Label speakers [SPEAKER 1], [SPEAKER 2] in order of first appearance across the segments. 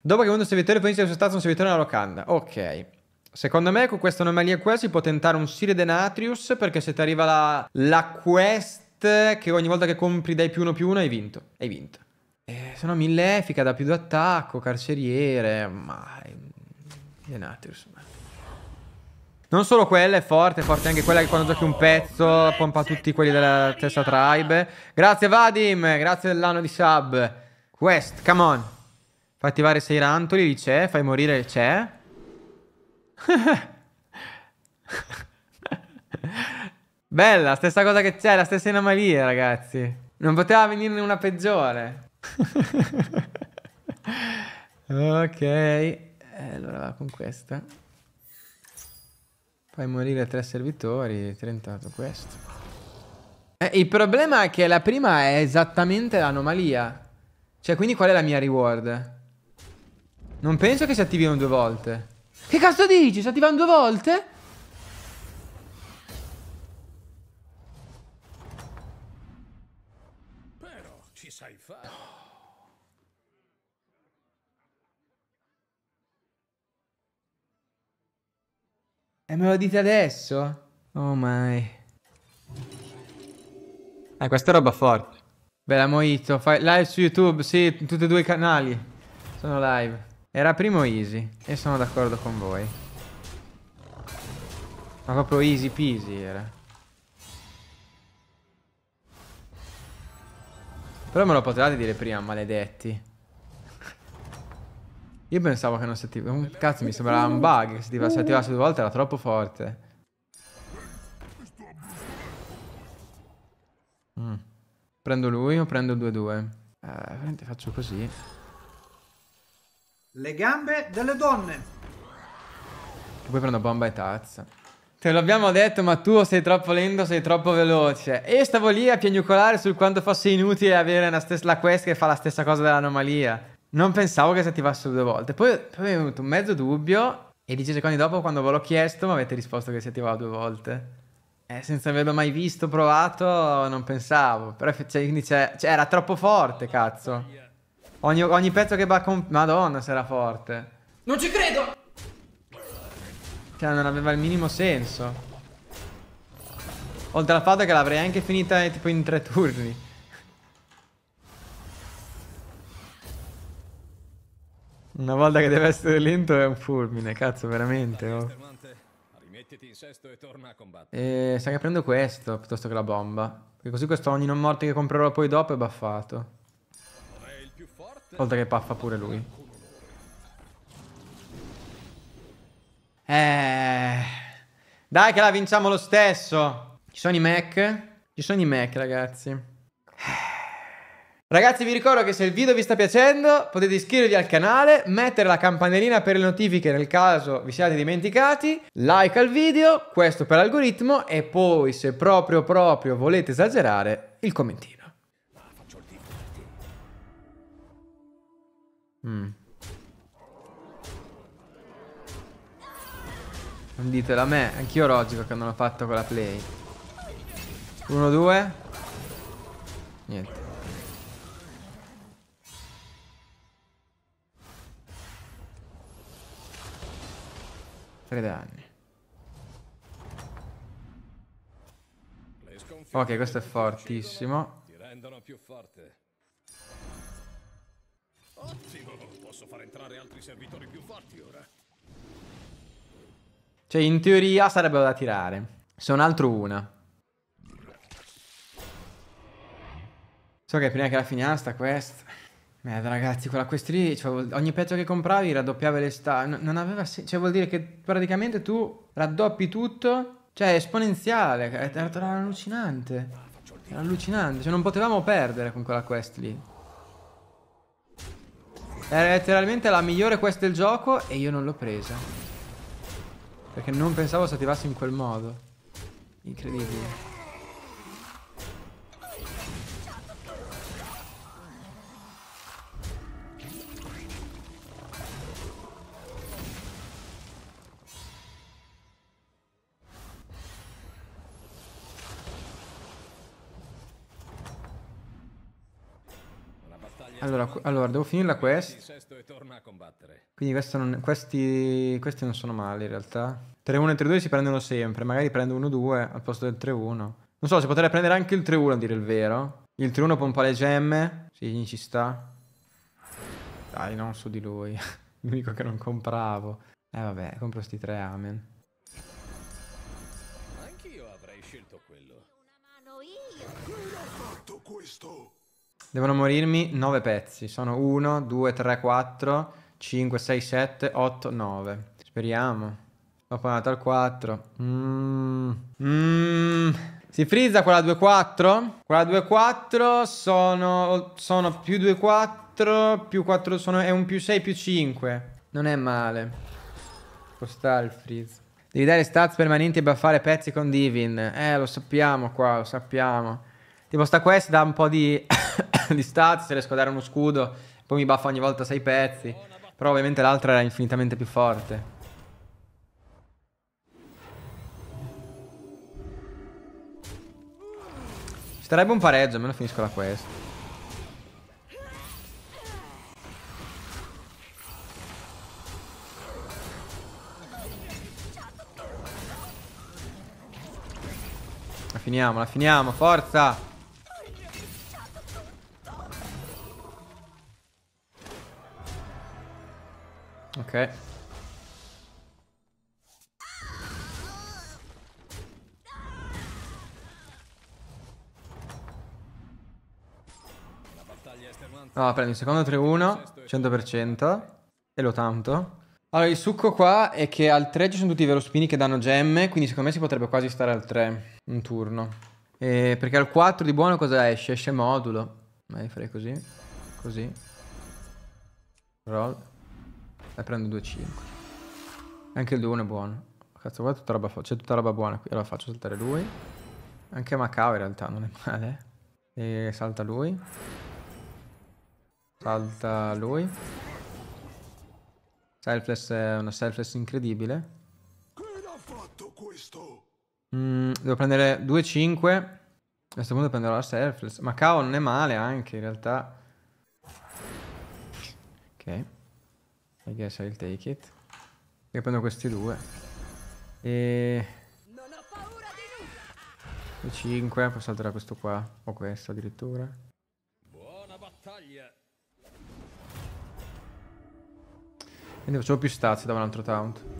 [SPEAKER 1] Dopo che uno servitore fornisce la sua a un servitore nella locanda. Ok. Secondo me con questa anomalia qua si può tentare un Siride Denatrius perché se ti arriva la, la quest che ogni volta che compri dai più uno più uno hai vinto. Hai vinto. Eh, sono millefica, da più due attacco, carceriere, ma... Eh, Denatrius. Non solo quella è forte, è forte anche quella che quando giochi un pezzo pompa tutti quelli della stessa tribe. Grazie Vadim, grazie dell'anno di sub. Quest, come on. Fai attivare sei rantoli, lì c'è. Fai morire, c'è. Bella, stessa cosa che c'è, la stessa anomalia, ragazzi. Non poteva venirne una peggiore. ok. Eh, allora va con questa. Fai morire tre servitori, 38 questo. Eh, il problema è che la prima è esattamente l'anomalia. Cioè, quindi qual è la mia reward? Non penso che si attivino due volte. Che cazzo dici? Si attivano due volte? Però ci sai fare. E me lo dite adesso? Oh my. Eh, questa è roba forte. Bella Moito, fai live su YouTube, sì, in tutti e due i canali. Sono live. Era primo easy e sono d'accordo con voi. Ma proprio easy peasy era. Però me lo potevate dire prima, maledetti. Io pensavo che non si attivasse. Cazzo, mi sembrava un bug. Se si attivasse due volte era troppo forte. Mm. Prendo lui o prendo il 2-2? Eh, veramente faccio così. Le gambe delle donne. E poi prendo bomba e tazza. Te l'abbiamo detto, ma tu sei troppo lento, sei troppo veloce. E stavo lì a piagnucolare sul quanto fosse inutile avere la quest che fa la stessa cosa dell'anomalia. Non pensavo che si attivasse due volte. Poi, poi è venuto un mezzo dubbio e dieci secondi dopo, quando ve l'ho chiesto, mi avete risposto che si attivava due volte. Eh, senza averlo mai visto, provato, non pensavo. Però cioè, cioè, era troppo forte, cazzo. Yeah. Ogni, ogni pezzo che va con... Madonna, se era forte. Non ci credo! Cioè, non aveva il minimo senso. Oltre al fatto che l'avrei anche finita eh, tipo in tre turni. Una volta che deve essere lento è un fulmine, cazzo, veramente. Oh. E eh, Sai che prendo questo piuttosto che la bomba. Perché così questo ogni non morte che comprerò poi dopo è baffato. Oltre che paffa pure lui. Eh... Dai che la vinciamo lo stesso. Ci sono i Mac? Ci sono i Mac, ragazzi. Ragazzi vi ricordo che se il video vi sta piacendo potete iscrivervi al canale, mettere la campanellina per le notifiche nel caso vi siate dimenticati, like al video, questo per l'algoritmo e poi se proprio proprio volete esagerare il commentino. Mm. Non ditelo a me, anch'io logico che non ho fatto quella play. 1, 2. Niente. Tre danni. Ok, questo è fortissimo. Ti rendono più forte. Ottimo, posso far entrare altri servitori più forti ora. Cioè, in teoria sarebbero da tirare. Se un altro una. So che prima che la finestra quest... Merda ragazzi, quella quest lì, cioè, ogni pezzo che compravi raddoppiava le sta... No, non aveva senso, cioè vuol dire che praticamente tu raddoppi tutto, cioè è esponenziale, era, era allucinante. Era allucinante, cioè non potevamo perdere con quella quest lì. Era letteralmente la migliore quest del gioco e io non l'ho presa. Perché non pensavo si attivasse in quel modo. Incredibile. Allora, allora, devo finirla quest. Quindi non, questi, questi, non sono male in realtà. 3-1 e 3-2 si prendono sempre. Magari prendo 1-2 al posto del 3-1. Non so, si potrebbe prendere anche il 3-1 a dire il vero. Il 3-1 pompa le gemme. Sì, ci sta. Dai, non su di lui. L'unico che non compravo. Eh vabbè, compro sti tre amen. Anch'io avrei scelto quello. Una mano io. Chi ha fatto questo? Devono morirmi 9 pezzi. Sono 1, 2, 3, 4, 5, 6, 7, 8, 9. Speriamo. Dopo al 4. Mmm. Mmm. Si frizza quella 2-4? Quella 2-4 sono, sono più 2-4, più 4 sono, è un più 6 più 5. Non è male. Costare il freeze. Devi dare stats permanenti e buffare pezzi con Divin. Eh, lo sappiamo qua, lo sappiamo. Tipo sta quest dà un po' di di stati, se riesco a dare uno scudo, poi mi baffa ogni volta 6 pezzi. Però ovviamente l'altra era infinitamente più forte. Ci sarebbe un pareggio, almeno finisco la quest. La finiamo, la finiamo, forza! Ok. Allora, prendi il secondo 3-1, 100%, e lo tanto. Allora, il succo qua è che al 3 ci sono tutti i velospini che danno gemme, quindi secondo me si potrebbe quasi stare al 3, un turno. E perché al 4 di buono cosa esce? Esce modulo. Ma farei così, così. Roll. E prendo 2-5. Anche il 2-1 è buono. Cazzo, guarda tutta roba C'è tutta roba buona qui. Allora faccio saltare lui. Anche Macao in realtà non è male. E salta lui. Salta lui. Selfless è una selfless incredibile. Mm, devo prendere 2-5. A questo punto prenderò la selfless. Macao non è male anche in realtà. Ok. I guess I'll take it. Io prendo questi due. E... E 5, poi salterà questo qua, o questo addirittura. Buona battaglia. Quindi facciamo più stazzi da un altro taunt.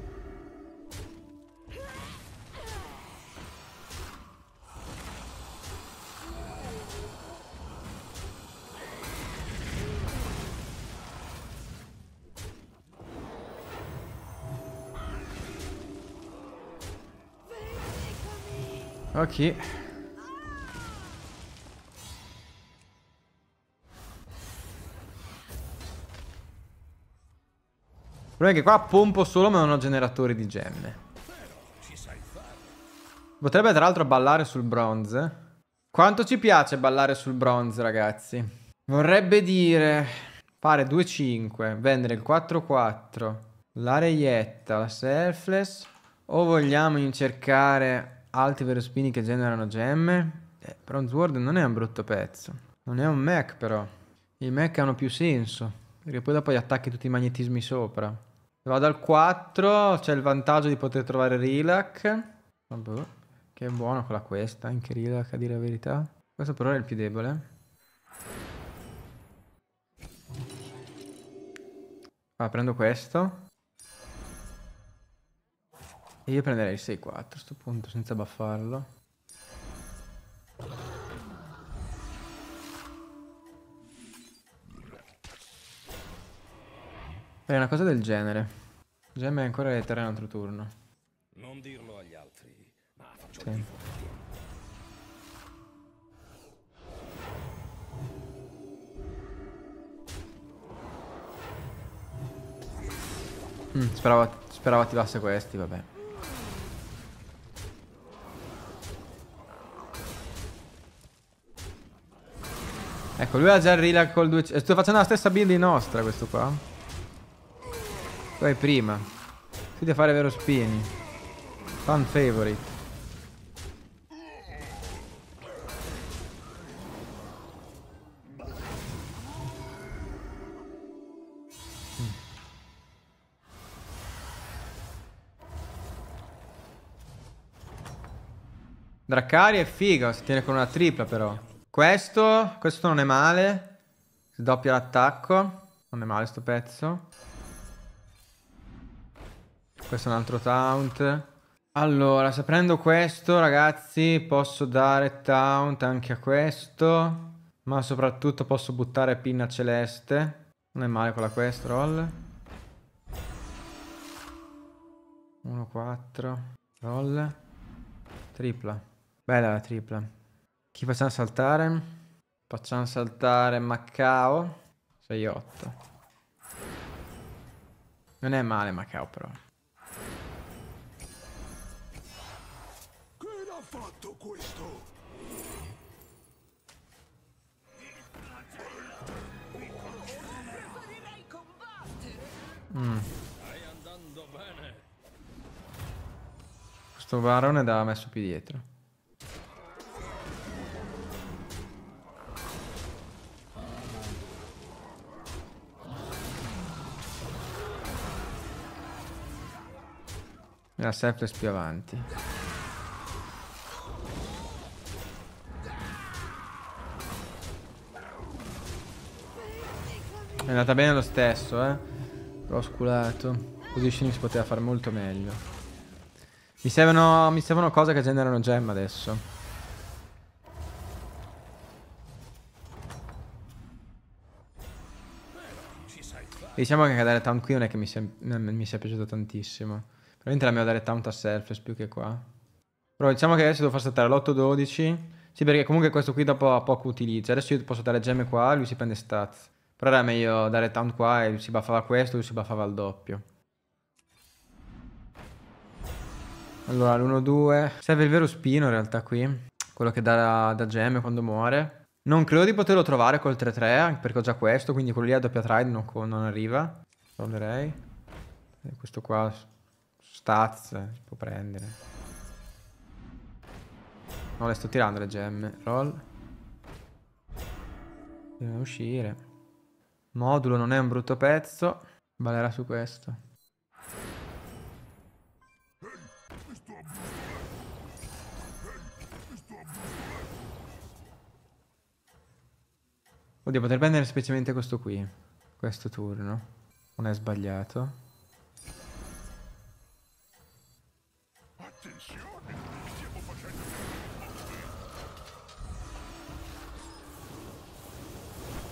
[SPEAKER 1] aqui. Il problema è che qua pompo solo ma non ho generatori di gemme. Potrebbe tra l'altro ballare sul bronze. Quanto ci piace ballare sul bronze, ragazzi? Vorrebbe dire fare 2-5, vendere il 4-4, la reietta, la selfless o vogliamo cercare altri Verospini che generano gemme. Eh, Bronzeward non è un brutto pezzo. Non è un mech però. I mech hanno più senso. Perché poi dopo gli attacchi tutti i magnetismi sopra. Vado al 4. C'è il vantaggio di poter trovare Rilak. Vabbè, che è buono con la questa. Anche Rilak a dire la verità. Questo però è il più debole. Ah, prendo questo. E io prenderei il 6-4 a sto punto, senza buffarlo. È una cosa del genere. Gemma è ancora le terre un altro turno. Non dirlo agli altri, ma faccio sì. Mm, speravo, speravo attivasse questi, vabbè. Ecco, lui ha già il reload col 200. Eh, sto facendo la stessa build nostra, questo qua. Poi prima. Si deve fare vero spini. Fan favorite. Draccari è figo, si tiene con una tripla però. Questo, questo non è male. Doppia l'attacco. Non è male sto pezzo. Questo è un altro taunt. Allora, se prendo questo, ragazzi, posso dare taunt anche a questo. Ma soprattutto posso buttare pinna celeste. Non è male quella quest roll. 1-4. Roll. Tripla. Bella la tripla. Chi facciamo saltare? Facciamo saltare Macao. 6-8. Non è male Macao però. Mm. Questo barone l'aveva messo più dietro. Me la Seples più avanti. È andata bene lo stesso, eh. L'ho sculato. Positioning si poteva fare molto meglio. Mi servono, mi servono cose che generano gemme adesso. Diciamo che cadere town non è che mi sia, mi sia piaciuto tantissimo. Probabilmente l'abbiamo dare Redtown a selfies più che qua. Però diciamo che adesso devo far saltare l'8-12. Sì, perché comunque questo qui dopo ha poco utilizzo. Adesso io posso dare gemme qua, lui si prende stats. Però era meglio dare taunt qua e si buffava questo, lui si buffava il doppio. Allora, l'1-2. Serve il vero spino in realtà qui. Quello che dà da gemme quando muore. Non credo di poterlo trovare col 3-3, perché ho già questo, quindi quello lì a doppia trade non, non arriva. Proverei. Eh, questo qua Stazz, si può prendere. No, le sto tirando le gemme. Roll. Deve uscire. Modulo non è un brutto pezzo. Valerà su questo. Oddio, poter prendere specialmente questo qui. Questo turno. Non è sbagliato.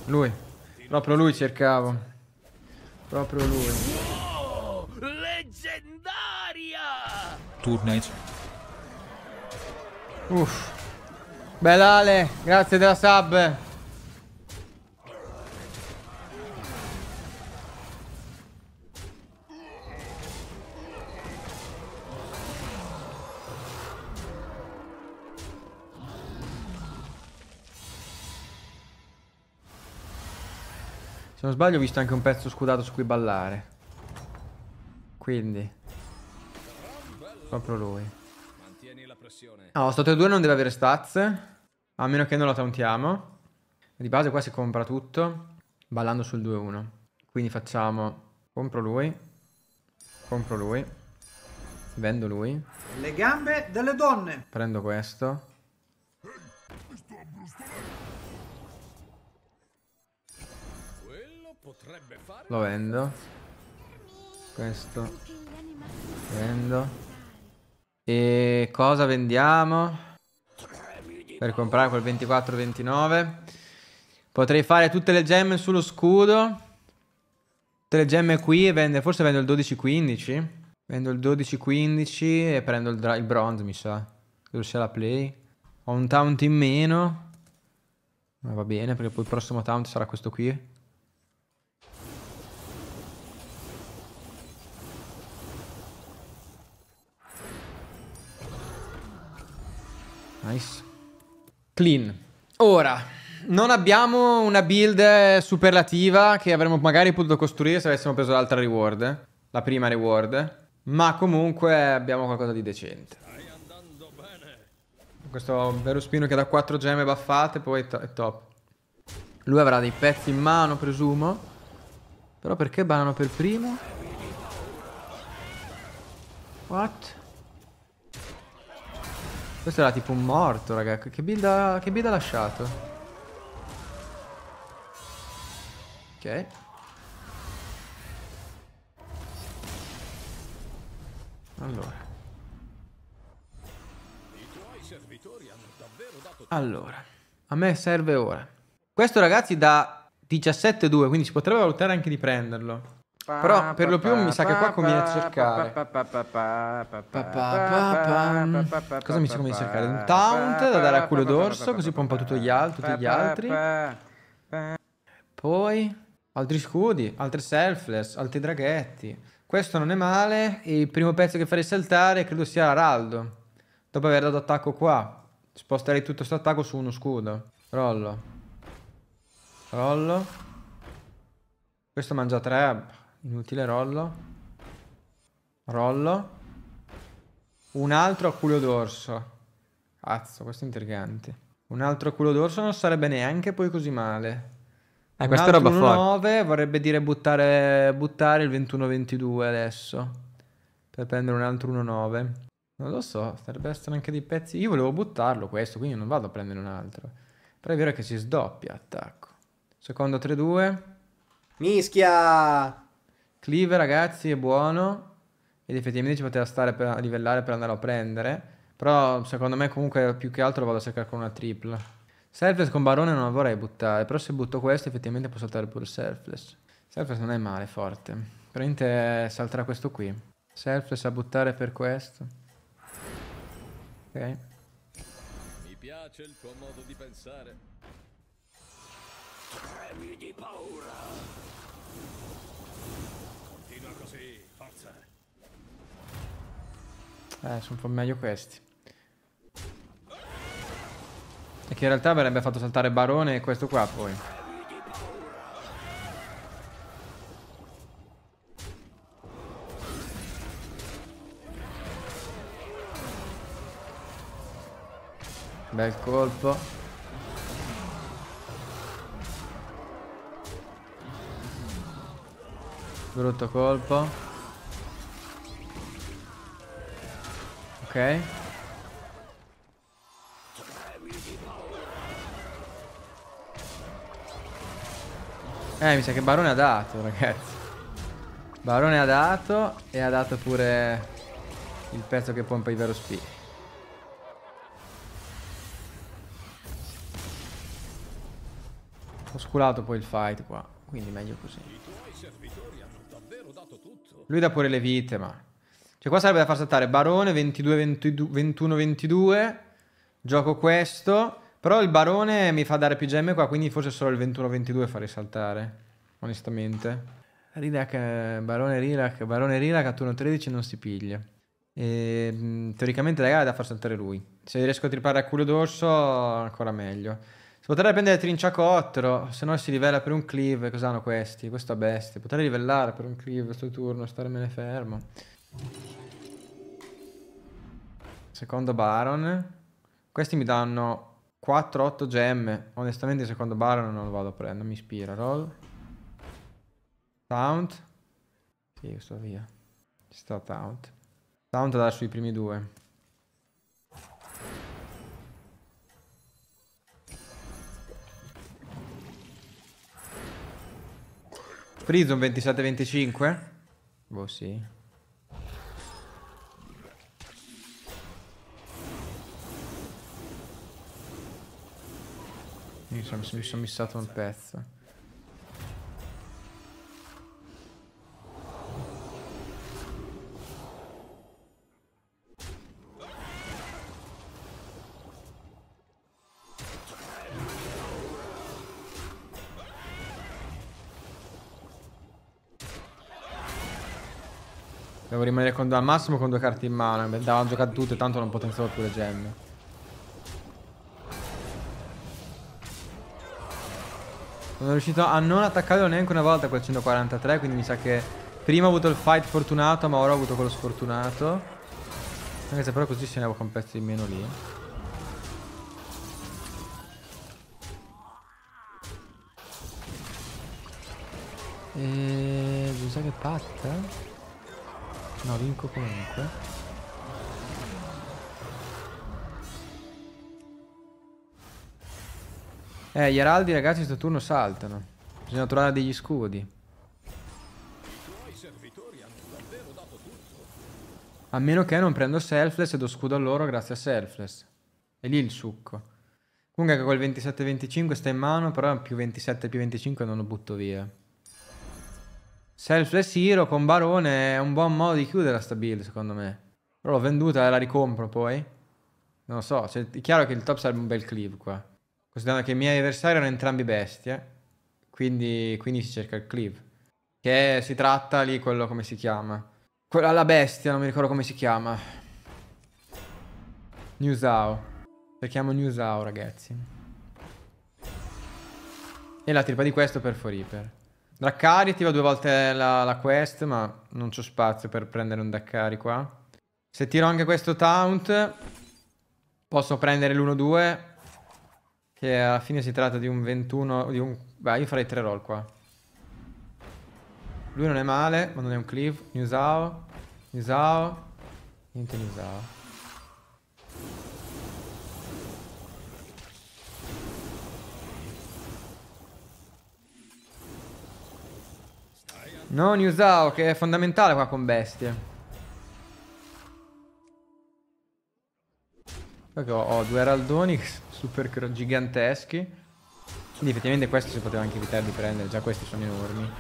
[SPEAKER 1] Lui. Proprio lui cercavo. Proprio lui. Oh, leggendaria! Turnage. Uff. Bell'ale, grazie della sub. non sbaglio ho visto anche un pezzo scudato su cui ballare. Quindi. Proprio lui. Oh, Statua 2 non deve avere stats. A meno che non lo tauntiamo. Di base qua si compra tutto. Ballando sul 2-1. Quindi facciamo... Compro lui. Compro lui. Vendo lui. Le gambe delle donne. Prendo questo. Lo vendo. Questo. Vendo. E cosa vendiamo? Per comprare quel 24-29. Potrei fare tutte le gemme sullo scudo. Tutte le gemme qui e vende, forse vendo il 12-15. Vendo il 12-15 e prendo il, il bronze, mi sa. Credo sia la play. Ho un taunt in meno. Ma va bene, perché poi il prossimo taunt sarà questo qui. Nice. Clean. Ora, non abbiamo una build superlativa che avremmo magari potuto costruire se avessimo preso l'altra reward. La prima reward. Ma comunque abbiamo qualcosa di decente. Questo vero spino che da 4 gemme buffate, poi è top. Lui avrà dei pezzi in mano, presumo. Però perché banano per primo? What? Questo era tipo un morto, raga. Che build ha, che build ha lasciato? Ok. Allora. Allora. A me serve ora. Questo ragazzi da 17,2, quindi si potrebbe valutare anche di prenderlo. Però per lo più mi sa che qua conviene cercare. Cosa mi sa conviene cercare? Un taunt da dare a culo d'orso, così pompa tutto gli altri, tutti gli altri. Poi altri scudi, altri selfless, altri draghetti. Questo non è male. il primo pezzo che farei saltare credo sia l'araldo. Dopo aver dato attacco qua, sposterei tutto questo attacco su uno scudo. Rollo. Rollo. Questo mangia tre. Inutile rollo. Rollo. Un altro a culo d'orso. Cazzo, questo è intrigante. Un altro a culo d'orso non sarebbe neanche poi così male. Eh, questa è roba forte. 9 vorrebbe dire buttare, buttare il 21-22 adesso. Per prendere un altro 1-9. Non lo so, sarebbe essere anche dei pezzi. Io volevo buttarlo questo, quindi non vado a prendere un altro. Però è vero che si sdoppia, attacco. Secondo 3-2. Mischia! Cleave ragazzi è buono ed effettivamente ci poteva stare per, a livellare per andarlo a prendere, però secondo me comunque più che altro vado a cercare con una tripla. Selfless con Barone non la vorrei buttare, però se butto questo effettivamente può saltare pure Selfless. Selfless non è male, forte. Probabilmente salterà questo qui. Selfless a buttare per questo. Ok. Mi piace il tuo modo di pensare. Tremi di paura. Continua così, forza. Eh, sono un po' meglio questi. E che in realtà avrebbe fatto saltare Barone e questo qua poi. Bel colpo. Brutto colpo Ok. Eh, mi sa che Barone ha dato, ragazzi. Barone ha dato e ha dato pure il pezzo che pompa i vero spi. Ho sculato poi il fight qua, quindi meglio così. Lui dà pure le vite, ma... Cioè qua sarebbe da far saltare Barone 21-22. Gioco questo. Però il Barone mi fa dare più gemme qua, quindi forse solo il 21-22 farei saltare. Onestamente. Rilac, Barone Rilac, Barone Rilac a turno 13 non si piglia. E, teoricamente la gara è da far saltare lui. Se riesco a tripare a culo d'orso ancora meglio. Si potrebbe prendere Trinciacottero, se no si livella per un cleave. Cos'hanno questi? Questo a bestia. Potrei livellare per un cleave questo turno, starmene fermo. Secondo Baron. Questi mi danno 4-8 gemme. Onestamente il secondo Baron non lo vado a prendere, mi ispira. Roll. Taunt. Sì, sto via. Ci sta Taunt. Taunt dà sui primi due. Prison 27-25? Boh, sì. Mi sono, mi sono missato un pezzo. me con, al massimo con due carte in mano. Me dava giocate tutte, tanto non potenziavo più le gemme. Sono riuscito a non attaccarlo neanche una volta quel 143, quindi mi sa che prima ho avuto il fight fortunato, ma ora ho avuto quello sfortunato. Anche se però così se ne avevo con pezzi in meno lì. E... che Patta? No, vinco comunque. Eh, gli araldi ragazzi sto turno saltano. Bisogna trovare degli scudi. A meno che non prendo selfless e do scudo a loro grazie a selfless. E lì il succo. Comunque anche col 27-25 sta in mano, però più 27 più 25 non lo butto via. Selfless Hero con Barone è un buon modo di chiudere la Stabil, secondo me. Però l'ho venduta e la ricompro poi. Non lo so, cioè, è chiaro che il top sarebbe un bel cleave qua. Considerando che i miei avversari erano entrambi bestie, quindi, quindi si cerca il cleave. Che è, si tratta lì quello come si chiama. Quella la bestia, non mi ricordo come si chiama. Newsao. Cerchiamo Newsao, ragazzi. E la tripa di questo per Foriper. Draccari attiva due volte la, la quest, ma non c'ho spazio per prendere un Draccari qua. Se tiro anche questo taunt, posso prendere l'1-2, che alla fine si tratta di un 21... Di un... Beh, io farei 3 roll qua. Lui non è male, ma non è un cleave. Nusao, Nusao, niente Nusao. No, Newsao, che è fondamentale qua con bestie. Perché ho, ho due heraldoni super giganteschi. Quindi effettivamente questi si poteva anche evitare di prendere, già questi sono enormi.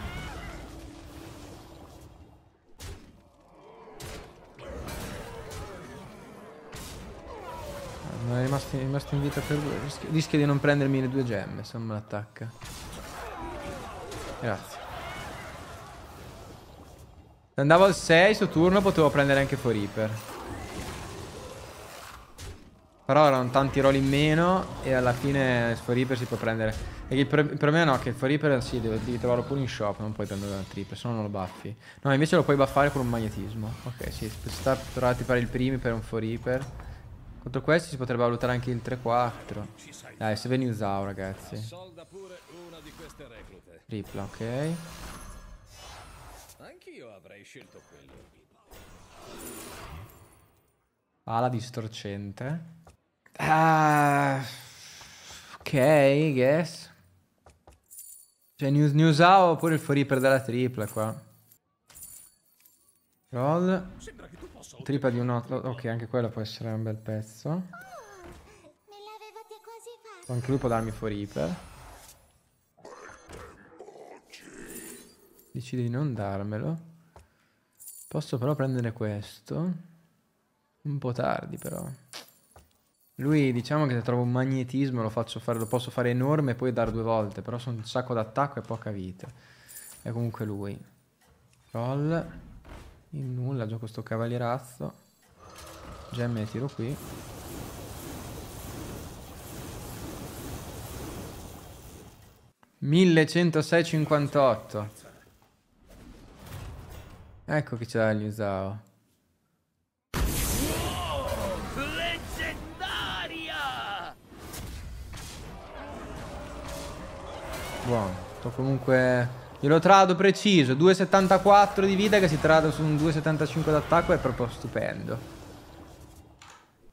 [SPEAKER 1] Ah, non è rimasto, è rimasto in vita per due. Rischio, rischia di non prendermi le due gemme se non me l'attacca. Grazie. Andavo al 6 su turno, potevo prendere anche Foripper. Però erano tanti roll in meno e alla fine Foripper si può prendere. E il, il problema no, che il Foripper sì, devi, devi trovarlo pure in shop, non puoi prendere un triple, se no non lo buffi. No, invece lo puoi buffare con un magnetismo. Ok, sì, sta trovati per il primi per un Foripper. Contro questi si potrebbe valutare anche il 3-4. Dai, se veniva ragazzi. Tripla, ok. Io avrei scelto quello. Pala distorcente. Ah, ok, guess. Cioè, news, news out oppure il foripper della tripla qua. Roll. Tripla di un otto. Ok, anche quello può essere un bel pezzo. Anche lui può darmi foripper. decide di non darmelo. Posso però prendere questo. Un po' tardi però. Lui diciamo che se trovo un magnetismo lo, fare, lo posso fare enorme e poi dar due volte, però sono un sacco d'attacco e poca vita. È comunque lui. Roll. In nulla, gioco sto cavalierazzo. Gemme le tiro qui. «1106,58». Ecco che ce la gli usavo. leggendaria! Buono. Sto comunque... Glielo trado preciso. 2,74 di vita che si trada su un 2,75 d'attacco è proprio stupendo.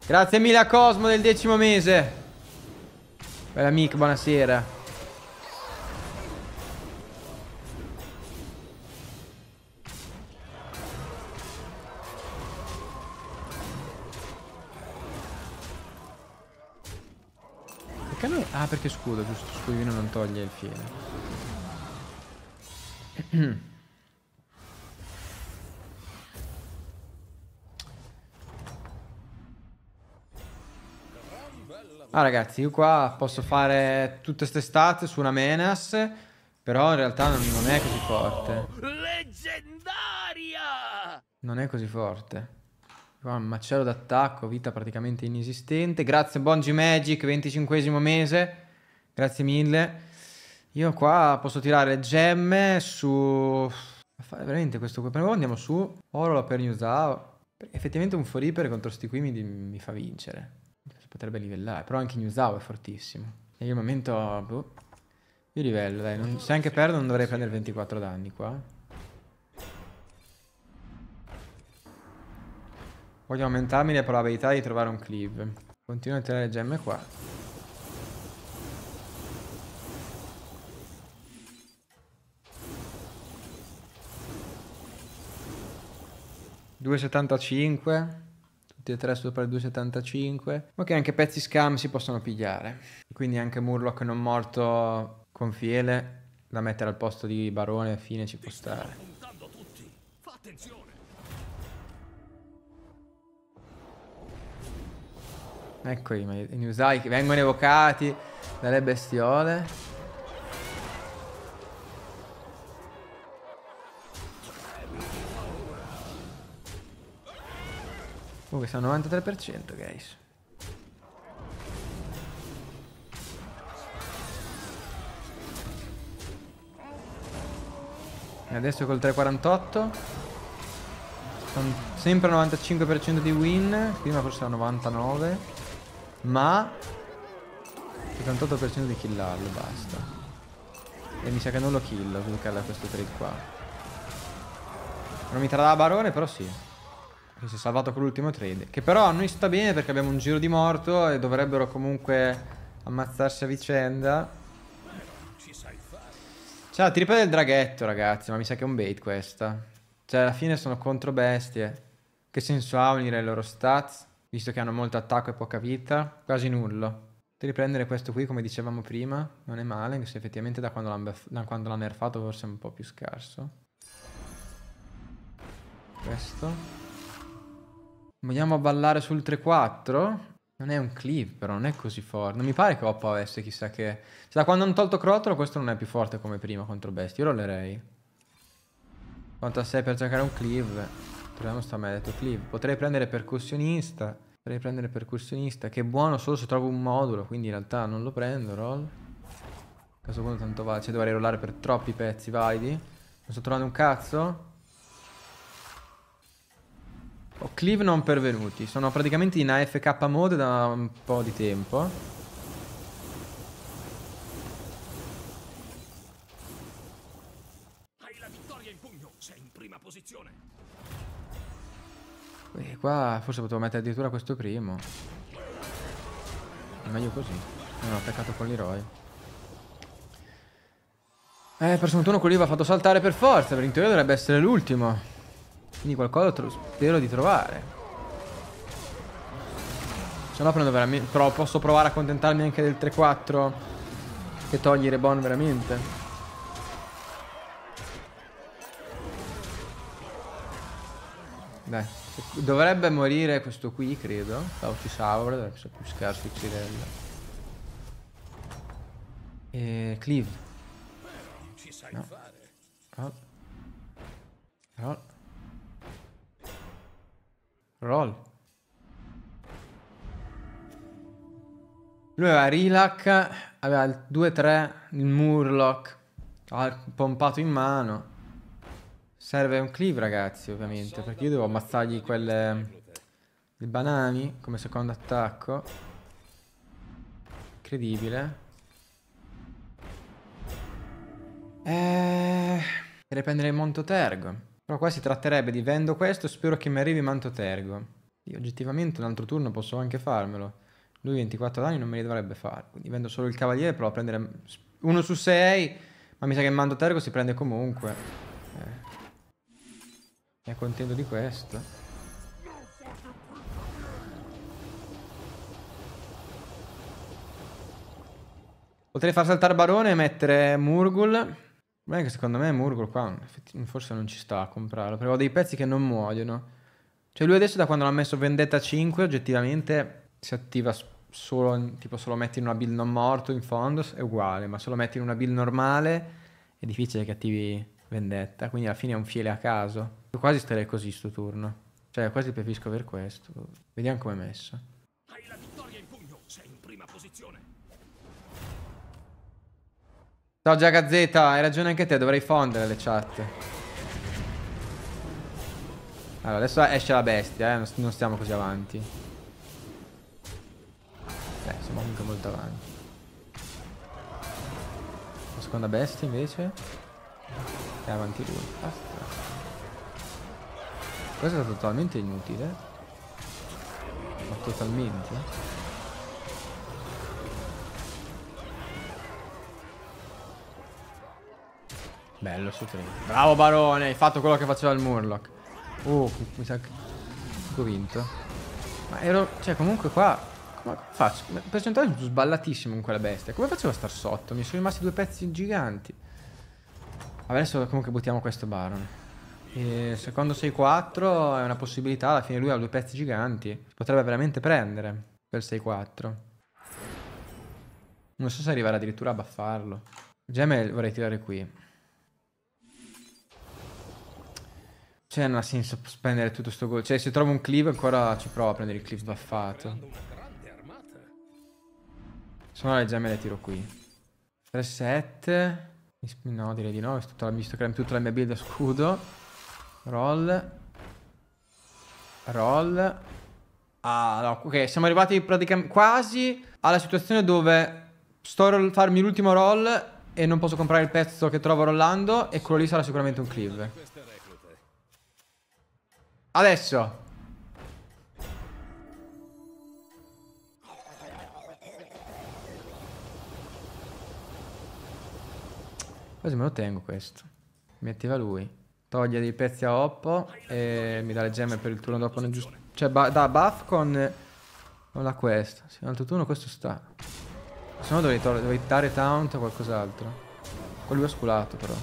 [SPEAKER 1] Grazie mille a Cosmo del decimo mese. Bella amica, buonasera. Perché non... Ah, perché scudo, giusto. Scudino non toglie il fieno. Ah ragazzi, io qua posso fare tutte queste stat su una menas, però in realtà non è così forte. Leggendaria! Non è così forte. Un macello d'attacco, vita praticamente inesistente. Grazie Bongi Magic, 25 mese. Grazie mille. Io qua posso tirare gemme su... Fare Veramente questo qui. Però andiamo su Oro per Newsao. Effettivamente un foripere contro sti qui mi, mi, fa vincere. Si potrebbe livellare. Però anche Newsao è fortissimo. E io al momento... Boh. Io livello, dai. Non... se anche perdo non dovrei prendere 24 danni qua. Voglio aumentarmi le probabilità di trovare un cleave. Continuo a tirare le gemme qua. ,75 tutti e tre sopra il 2,75 ok anche pezzi scam si possono pigliare quindi anche Murloc non morto con Fiele da mettere al posto di Barone fine ci può stare tutti. attenzione Ecco i Newsai che vengono evocati dalle bestiole. Comunque siamo al 93% guys. E adesso col 348 sono sempre al 95% di win, prima forse al 99 ma 78% di killarlo, basta. E mi sa che non lo killo giocarla a questo trade qua. Non mi trarà barone, però sì. Che si è salvato con l'ultimo trade. Che però a noi sta bene perché abbiamo un giro di morto e dovrebbero comunque ammazzarsi a vicenda. Cioè ti ripete il draghetto, ragazzi, ma mi sa che è un bait questa. Cioè, alla fine sono contro bestie. Che senso ha unire le loro stats? visto che hanno molto attacco e poca vita, quasi nullo. Potrei prendere questo qui, come dicevamo prima, non è male, anche se effettivamente da quando l'ha nerfato forse è un po' più scarso. Questo. Vogliamo ballare sul 3-4? Non è un clip però, non è così forte. Non mi pare che Oppo avesse chissà che... Cioè, da quando hanno tolto Crotolo questo non è più forte come prima contro Bestia. Io rollerei. 6 per giocare un cleave. Troviamo sta maledetto cleave. Potrei prendere percussionista. Potrei prendere percussionista, che buono solo se trovo un modulo, quindi in realtà non lo prendo, roll. A questo tanto va, cioè dovrei rollare per troppi pezzi, validi. Non sto trovando un cazzo. Ho cleave non pervenuti, sono praticamente in AFK mode da un po' di tempo. qua forse potevo mettere addirittura questo primo. È meglio così. Non ho attaccato con l'eroe Eh, per turno quello lì va fatto saltare per forza, perché in teoria dovrebbe essere l'ultimo. Quindi qualcosa spero di trovare. Se no prendo veramente... Però posso provare a contentarmi anche del 3-4 che togliere Rebon veramente. Dai. Dovrebbe morire questo qui, credo. Fauci Saur, dovrebbe essere più scarso Cirella. E Cleave. Ci sai no. fare. Roll. Roll. Roll. Lui aveva Rilak, aveva il 2-3, il Murloc, ha pompato in mano. Serve un cleave, ragazzi, ovviamente, perché io devo ammazzargli quelle... I banani come secondo attacco. Incredibile. Eh... Potrei prendere il Montotergo. Però qua si tratterebbe di vendo questo, spero che mi arrivi Montotergo. Io oggettivamente un altro turno posso anche farmelo. Lui 24 danni non me li dovrebbe fare. Quindi vendo solo il cavaliere, provo a prendere 1 su 6. Ma mi sa che il Montotergo si prende comunque. Mi accontento di questo. Potrei far saltare Barone e mettere Murgul. Ma è che secondo me Murgul qua forse non ci sta a comprarlo. Però ho dei pezzi che non muoiono. Cioè lui adesso da quando l'ha messo Vendetta 5 oggettivamente si attiva solo, tipo se lo metti in una build non morto in fondo è uguale. Ma se lo metti in una build normale è difficile che attivi vendetta, quindi alla fine è un fiele a caso. Io quasi starei così sto turno. Cioè, quasi preferisco aver questo. Vediamo come è messo. Hai la vittoria in pugno, sei in prima posizione. Ciao Giagazzeta, hai ragione anche te, dovrei fondere le chat. Allora, adesso esce la bestia, eh? non stiamo così avanti. Beh, siamo comunque molto avanti. La seconda bestia invece. E avanti lui Aspetta. Ah, questo è stato totalmente inutile ma totalmente Bello su 3 Bravo barone Hai fatto quello che faceva il Murloc Oh mi sa che Ho vinto Ma ero Cioè comunque qua Come faccio Percentuale sballatissimo in quella bestia Come facevo a star sotto Mi sono rimasti due pezzi giganti Adesso comunque buttiamo questo Baron. E secondo 6 4 è una possibilità, alla fine lui ha due pezzi giganti. Potrebbe veramente prendere quel 6-4. Non so se arriverà addirittura a baffarlo. Gemme vorrei tirare qui. Cioè non ha senso spendere tutto sto gol. Cioè se trovo un clip ancora ci provo a prendere il clip sbaffato. Se no le gemme le tiro qui. 3-7. No, direi di no, visto che era in tutta la mia build a scudo. Roll. Roll. Ah, no, ok, siamo arrivati praticamente quasi alla situazione dove sto a farmi l'ultimo roll e non posso comprare il pezzo che trovo rollando e quello lì sarà sicuramente un cleave. Adesso Quasi me lo tengo questo. Mi attiva lui. Toglie dei pezzi a Oppo e mi dà le gemme per il turno dopo. Non giusto. Cioè, da buff con, con la quest. Sì, un altro turno questo sta. Se no dovevi, dovevi dare taunt o qualcos'altro. Quello è sculato però.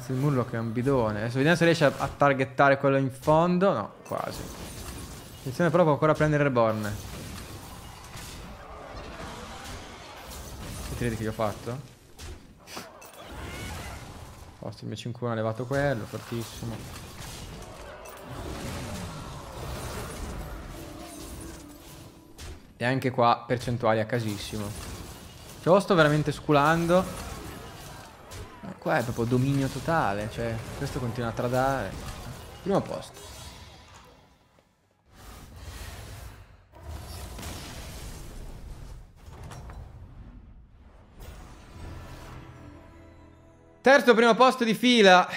[SPEAKER 1] Mezzo il murlo che è un bidone. Adesso vediamo se riesce a, a targettare quello in fondo. No, quasi. Attenzione però può ancora prendere Reborn. Vedete che gli ho fatto? Posto invece in cui ha levato quello, fortissimo. E anche qua percentuali a casissimo. Cioè, sto veramente sculando. Qua è proprio dominio totale, cioè questo continua a tradare. Primo posto. Terzo primo posto di fila,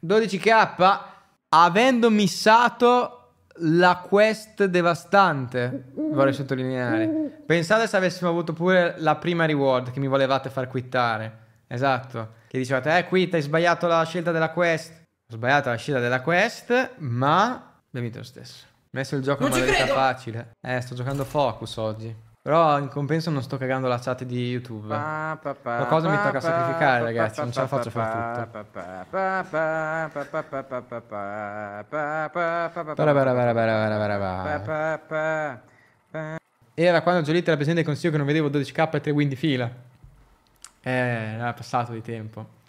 [SPEAKER 1] 12k, avendo missato la quest devastante, vorrei sottolineare. Pensate se avessimo avuto pure la prima reward che mi volevate far quittare. Esatto. Che dicevate, eh, qui ti hai sbagliato la scelta della quest. Ho sbagliato la scelta della quest, ma abbiamo vinto lo stesso. Ho messo il gioco non in modalità facile. Eh, sto giocando Focus oggi. Però in compenso non sto cagando la chat di YouTube. Pa, pa, pa, la cosa mi tocca sacrificare, ragazzi. Non ce la faccio fare tutto. Era quando Giolitta era presente del consiglio che non vedevo 12k e 3 win di fila. Eh, era passato di tempo.